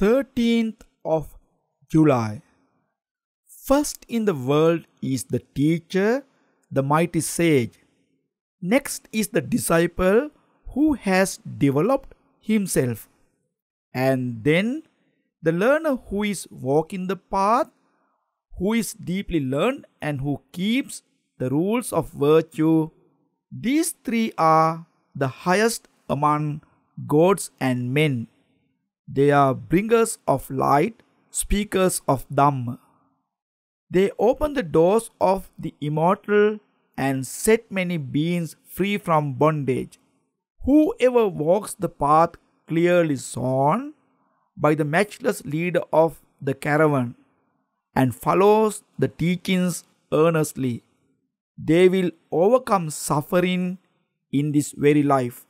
13th of July. First in the world is the teacher, the mighty sage. Next is the disciple who has developed himself. And then the learner who is walking the path, who is deeply learned and who keeps the rules of virtue. These three are the highest among gods and men. They are bringers of light, speakers of Dhamma. They open the doors of the immortal and set many beings free from bondage. Whoever walks the path clearly shown by the matchless leader of the caravan and follows the teachings earnestly, they will overcome suffering in this very life.